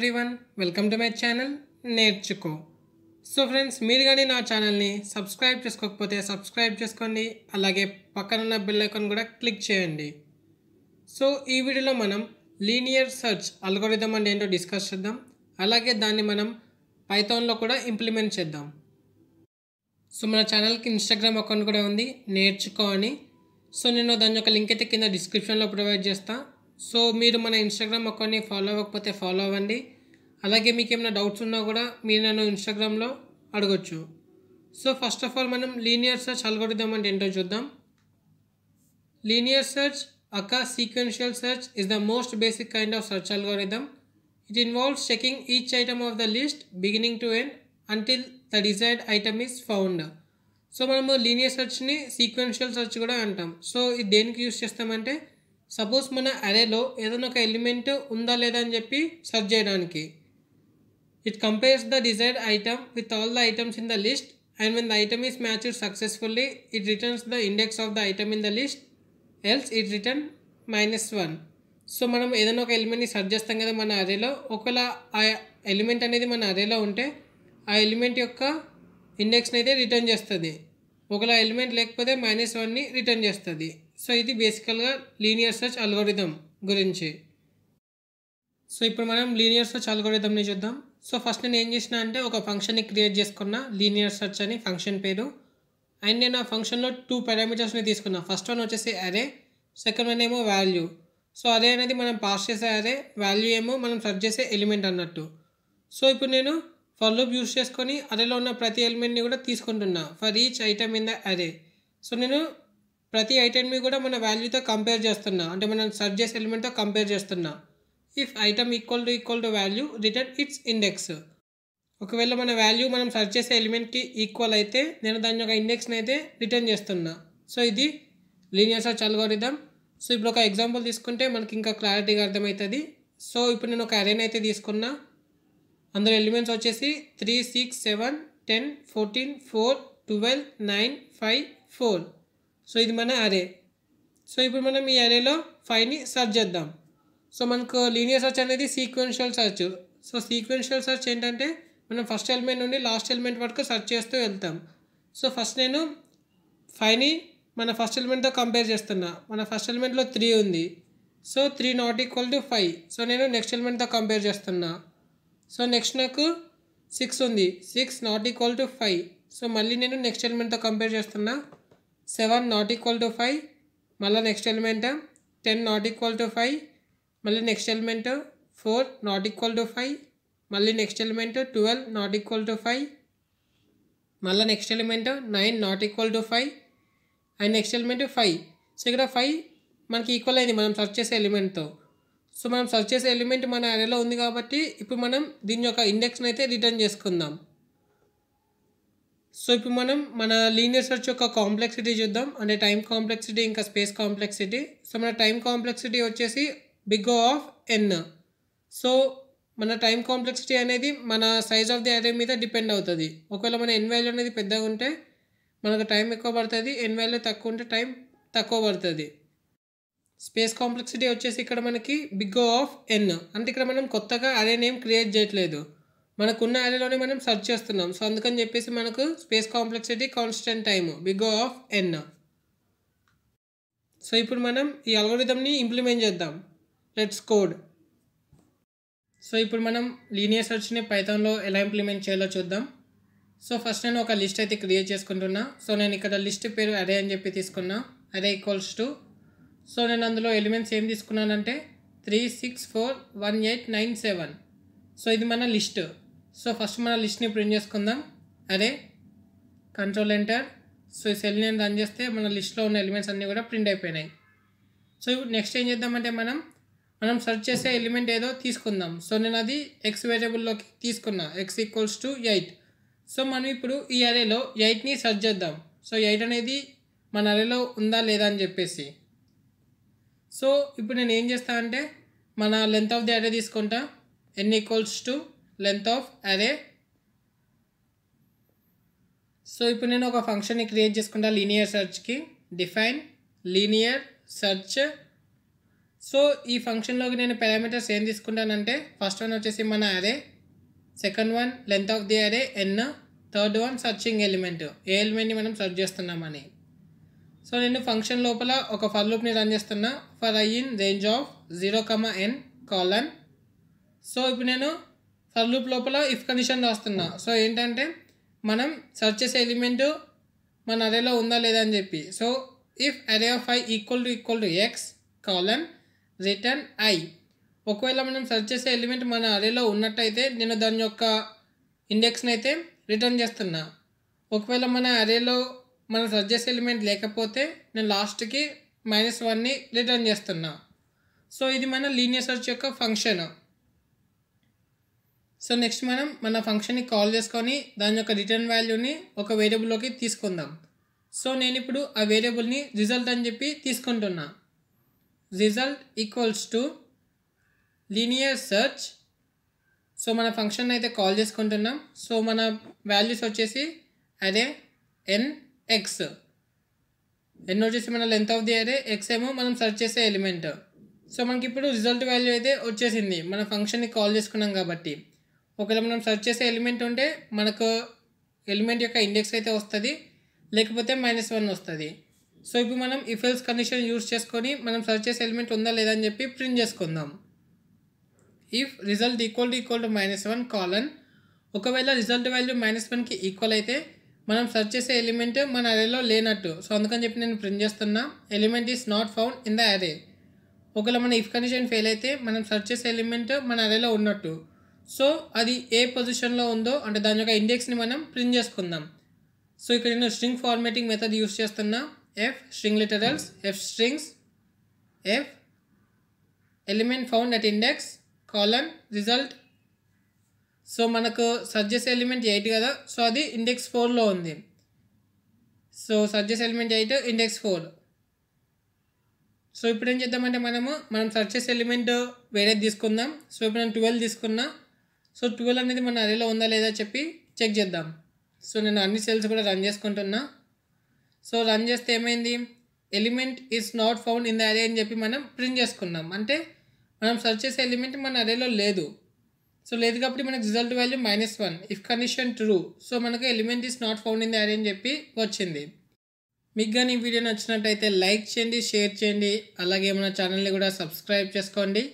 everyone welcome to my channel Nerchuko so friends మీరు కానీ నా ఛానల్ని సబ్స్క్రైబ్ చేసుకోకపోతే సబ్స్క్రైబ్ చేసుకోండి అలాగే పక్కనున్న బెల్ ఐకాన్ కూడా క్లిక్ చేయండి సో ఈ వీడియోలో మనం లీనియర్ సర్చ్ అల్గోరిథం అంటే ఏంటో డిస్కస్ చేద్దాం అలాగే దాన్ని మనం పైథాన్లో కూడా ఇంప్లిమెంట్ చేద్దాం సో మన ఛానల్కి ఇన్స్టాగ్రామ్ అకౌంట్ కూడా ఉంది నేర్చుకో అని సో నేను దాని యొక్క లింక్ అయితే కింద డిస్క్రిప్షన్లో ప్రొవైడ్ చేస్తాను సో మీరు మన ఇన్స్టాగ్రామ్ అకౌంట్ని ఫాలో అవ్వకపోతే ఫాలో అవ్వండి అలాగే మీకు ఏమైనా డౌట్స్ ఉన్నా కూడా మీరు నన్ను ఇన్స్టాగ్రామ్లో అడగచ్చు సో ఫస్ట్ ఆఫ్ ఆల్ మనం లీనియర్ సెర్చ్ అల్గోరిథం అంటే ఏంటో చూద్దాం linear search aka sequential search is the most basic kind of search అలగొడుద్దాం it involves checking each item of the list beginning to end until the desired item is found so మనము linear సెర్చ్ని sequential search కూడా అంటాం so ఇది దేనికి use చేస్తామంటే suppose మన అరేలో ఏదైనా ఒక ఎలిమెంట్ ఉందా లేదా అని చెప్పి సర్చ్ చేయడానికి it compares the desired item with all the items in the list and when the item is matched successfully it returns the index of the item in the list else it return minus one so మనం ఏదైనా ఒక ఎలిమెంట్ని search చేస్తాం కదా మన అరేలో ఒకవేళ ఆ element అనేది మన అరేలో ఉంటే ఆ ఎలిమెంట్ యొక్క ఇండెక్స్ని అయితే రిటర్న్ చేస్తుంది ఒకవేళ ఎలిమెంట్ లేకపోతే మైనస్ వన్ని రిటర్న్ చేస్తుంది సో ఇది బేసికల్గా లీనియర్ సర్చ్ అల్గోరిథం గురించి సో ఇప్పుడు మనం లీనియర్ సర్చ్ అల్గోరిథంని చూద్దాం సో ఫస్ట్ నేను ఏం చేసిన అంటే ఒక ఫంక్షన్ని క్రియేట్ చేసుకున్న లీనియర్ సర్చ్ అని ఫంక్షన్ పేరు అండ్ నేను ఆ ఫంక్షన్లో టూ పారామీటర్స్ని తీసుకున్నా ఫస్ట్ వన్ వచ్చేసి అరే సెకండ్ వన్ ఏమో వాల్యూ సో అరే అనేది మనం పాస్ చేసే అరే వాల్యూ ఏమో మనం సెర్చ్ చేసే ఎలిమెంట్ అన్నట్టు సో ఇప్పుడు నేను ఫర్ లూప్ యూస్ చేసుకొని అరేలో ఉన్న ప్రతి ఎలిమెంట్ని కూడా తీసుకుంటున్నా for each item in the array so నేను ప్రతి ఐటెంని కూడా మన వాల్యూతో కంపేర్ చేస్తున్నా అంటే మనం సర్చ్ చేసే ఎలిమెంట్తో కంపేర్ చేస్తున్నా if item equal to equal to value return its index ఒకవేళ మన వాల్యూ మనం సర్చ్ చేసే ఎలిమెంట్కి ఈక్వల్ అయితే నేను దాని యొక్క ఇండెక్స్ని అయితే రిటర్న్ చేస్తున్నా సో ఇది లీనియర్ సర్చ్ అల్గోరిథం సో ఇప్పుడు ఒక ఎగ్జాంపుల్ తీసుకుంటే మనకి ఇంకా క్లారిటీగా అర్థమవుతుంది సో ఇప్పుడు నేను ఒక అరేని అయితే తీసుకున్నా అందులో ఎలిమెంట్స్ వచ్చేసి three six seven ten fourteen four twelve nine five four so ఇది మన అరే సో ఇప్పుడు మనం ఈ అరేలో ఫైవ్ని సెర్చ్ చేద్దాం సో మనకు లీనియర్ సర్చ్ అనేది sequential search so sequential search ఏంటంటే మనం ఫస్ట్ ఎలిమెంట్ నుండి లాస్ట్ ఎలిమెంట్ వరకు సెర్చ్ చేస్తూ వెళ్తాం సో ఫస్ట్ నేను ఫైవ్ని మన ఫస్ట్ ఎలిమెంట్తో కంపేర్ చేస్తున్నా మన ఫస్ట్ ఎలిమెంట్లో త్రీ ఉంది so three not equal to five so నేను నెక్స్ట్ ఎలిమెంట్తో కంపేర్ చేస్తున్నా సో నెక్స్ట్ నాకు సిక్స్ ఉంది six not equal to five so మళ్ళీ నేను నెక్స్ట్ ఎలిమెంట్తో కంపేర్ చేస్తున్నా seven not equal to five మళ్ళీ next element ten not equal to five మళ్ళీ next element four not equal to five మళ్ళీ next element twelve not equal to five మళ్ళీ next element nine not equal to five and next element five so ఇక్కడ five మనకి equal అయింది మనం search చేసే ఎలిమెంట్తో so మనం సెర్చ్ చేసే ఎలిమెంట్ మన అరేలో ఉంది కాబట్టి ఇప్పుడు మనం దీని యొక్క ఇండెక్స్ని అయితే రిటర్న్ చేసుకుందాం సో ఇప్పుడు మనం మన లీనియర్ సెర్చ్ యొక్క కాంప్లెక్సిటీ చూద్దాం అంటే టైం కాంప్లెక్సిటీ ఇంకా స్పేస్ కాంప్లెక్సిటీ సో మన టైం కాంప్లెక్సిటీ వచ్చేసి బిగ్ ఆఫ్ ఎన్ సో మన టైం కాంప్లెక్సిటీ అనేది మన సైజ్ ఆఫ్ ది అరే మీద డిపెండ్ అవుతుంది ఒకవేళ మన ఎన్ వాల్యూ అనేది పెద్దగా ఉంటే మనకు టైం ఎక్కువ పడుతుంది ఎన్ వాల్యూ తక్కువ ఉంటే టైం తక్కువ పడుతుంది స్పేస్ కాంప్లెక్సిటీ వచ్చేసి ఇక్కడ మనకి బిగ్ ఆఫ్ ఎన్ అంటే ఇక్కడ మనం కొత్తగా అరే నేమ్ క్రియేట్ చేయట్లేదు మనకున్న యాలీలోనే మనం సర్చ్ చేస్తున్నాం సో అందుకని చెప్పేసి మనకు space complexity constant time big of n so ఇప్పుడు మనం ఈ అల్గోరిథంని ఇంప్లిమెంట్ చేద్దాం లెట్స్ కోడ్ సో ఇప్పుడు మనం లీనియర్ సెర్చ్ని పైథాన్లో ఎలా ఇంప్లిమెంట్ చేయాలో చూద్దాం సో ఫస్ట్ నేను ఒక లిస్ట్ అయితే క్రియేట్ చేసుకుంటున్నా సో నేను ఇక్కడ లిస్ట్ పేరు అరే అని చెప్పి తీసుకున్నా అరే ఈక్వల్స్ టు సో నేను అందులో ఎలిమెంట్స్ ఏం తీసుకున్నానంటే three six four one eight nine seven so ఇది మన లిస్ట్ సో ఫస్ట్ మన లిస్ట్ని ప్రింట్ చేసుకుందాం అదే కంట్రోల్ ఎంటర్ సో సెల్ నేను రన్ చేస్తే మన లిస్ట్లో ఉన్న ఎలిమెంట్స్ అన్నీ కూడా ప్రింట్ అయిపోయినాయి సో ఇప్పుడు నెక్స్ట్ ఏం చేద్దామంటే మనం మనం సెర్చ్ చేసే ఎలిమెంట్ ఏదో తీసుకుందాం సో నేను అది ఎక్స్ వేరియబుల్లోకి తీసుకున్నా X equals to eight so మనం ఇప్పుడు ఈ అరేలో ఎయిట్ని సెర్చ్ చేద్దాం సో ఎయిట్ అనేది మన అరేలో ఉందా లేదా అని చెప్పేసి సో ఇప్పుడు నేను ఏం చేస్తా అంటే మన లెంత్ ఆఫ్ ది అరే తీసుకుంటా N equals to length of array so ఇప్పుడు నేను ఒక ఫంక్షన్ని క్రియేట్ చేసుకుంటా లీనియర్ సెర్చ్కి డిఫైన్ లీనియర్ సెర్చ్ సో ఈ ఫంక్షన్లోకి నేను పారామీటర్స్ ఏం తీసుకుంటానంటే ఫస్ట్ వన్ వచ్చేసి మన array second one length of the array N third one searching element ఏ ఎలిమెంట్ని మనం సెర్చ్ చేస్తున్నామని సో నేను ఫంక్షన్ లోపల ఒక ఫర్ లూప్ని రన్ చేస్తున్నా for I in range of zero comma N colon so ఇప్పుడు నేను ఫర్ లూప్ లోపల ఇఫ్ కండిషన్ రాస్తున్నా సో ఏంటంటే మనం సెర్చ్ చేసే ఎలిమెంటు మన అరేలో ఉందా లేదా అని చెప్పి so if array of I equal to equal to X colon return I ఒకవేళ మనం సెర్చ్ చేసే ఎలిమెంట్ మన అరేలో ఉన్నట్టయితే నేను దాని యొక్క ఇండెక్స్ని అయితే రిటర్న్ చేస్తున్నా ఒకవేళ మన అరేలో మన సర్చ్ చేసే ఎలిమెంట్ లేకపోతే నేను లాస్ట్కి మైనస్ వన్ని రిటర్న్ చేస్తున్నా సో ఇది మన లీనియర్ సెర్చ్ యొక్క ఫంక్షన్ సో నెక్స్ట్ మనం మన ఫంక్షన్ని కాల్ చేసుకొని దాని యొక్క రిటర్న్ వాల్యూని ఒక వేరియబుల్లోకి తీసుకుందాం సో నేను ఇప్పుడు ఆ వేరియబుల్ని రిజల్ట్ అని చెప్పి తీసుకుంటున్నా result equals to linear search so మన ఫంక్షన్ అయితే కాల్ చేసుకుంటున్నాం సో మన వాల్యూస్ వచ్చేసి అరే ఎన్ ఎక్స్ ఎన్ వచ్చేసి మన length of the array X ఏమో మనం సెర్చ్ చేసే ఎలిమెంట్ సో మనకి ఇప్పుడు రిజల్ట్ వాల్యూ అయితే వచ్చేసింది మన ఫంక్షన్ని కాల్ చేసుకున్నాం కాబట్టి ఒకవేళ మనం సెర్చ్ చేసే ఎలిమెంట్ ఉంటే మనకు ఎలిమెంట్ యొక్క ఇండెక్స్ అయితే వస్తుంది లేకపోతే మైనస్ వన్ వస్తుంది సో ఇప్పుడు మనం ఇఫెల్స్ కండిషన్ యూస్ చేసుకొని మనం సెర్చ్ చేసే ఎలిమెంట్ ఉందా లేదా అని చెప్పి ప్రింట్ చేసుకుందాం if result equal to equal to minus one colon ఒకవేళ రిజల్ట్ వాల్యూ మైనస్ వన్కి ఈక్వల్ అయితే మనం సెర్చ్ చేసే ఎలిమెంట్ మన అరేలో లేనట్టు సో అందుకని చెప్పి నేను ప్రింట్ చేస్తున్నా element is not found in the array ఒకవేళ మన ఇఫ్ కండిషన్ ఫెయిల్ అయితే మనం సెర్చ్ చేసే ఎలిమెంట్ మన అరేలో ఉన్నట్టు సో అది ఏ పొజిషన్లో ఉందో అంటే దాని యొక్క ఇండెక్స్ని మనం ప్రింట్ చేసుకుందాం సో ఇక్కడ నేను స్ట్రింగ్ ఫార్మేటింగ్ మెథడ్ యూస్ చేస్తున్నా F string literals F strings F element found at index colon result so మనకు సర్జెస్ ఎలిమెంట్ ఎయిట్ కదా సో అది ఇండెక్స్ ఫోర్లో ఉంది so searches element eight index four so ఇప్పుడు ఏం చేద్దామంటే మనము మనం సర్జెస్ ఎలిమెంట్ వేరే తీసుకుందాం సో ఇప్పుడు నేను ట్వెల్వ్ తీసుకున్నా సో ట్వెల్వ్ అనేది మన అరేలో ఉందా లేదా చెప్పి చెక్ చేద్దాం సో నేను అన్ని సెల్స్ కూడా రన్ చేసుకుంటున్నా సో రన్ చేస్తే ఏమైంది element is not found in the array అని చెప్పి మనం ప్రింట్ చేసుకున్నాం అంటే మనం సెర్చ్ చేసే ఎలిమెంట్ మన అరేలో లేదు సో లేదు కాబట్టి మనకు result value minus one if condition true so మనకు element is not found in the array అని చెప్పి వచ్చింది మీకు కానీ ఈ వీడియో నచ్చినట్టయితే లైక్ చేయండి షేర్ చేయండి అలాగే మన ఛానల్ని కూడా సబ్స్క్రైబ్ చేసుకోండి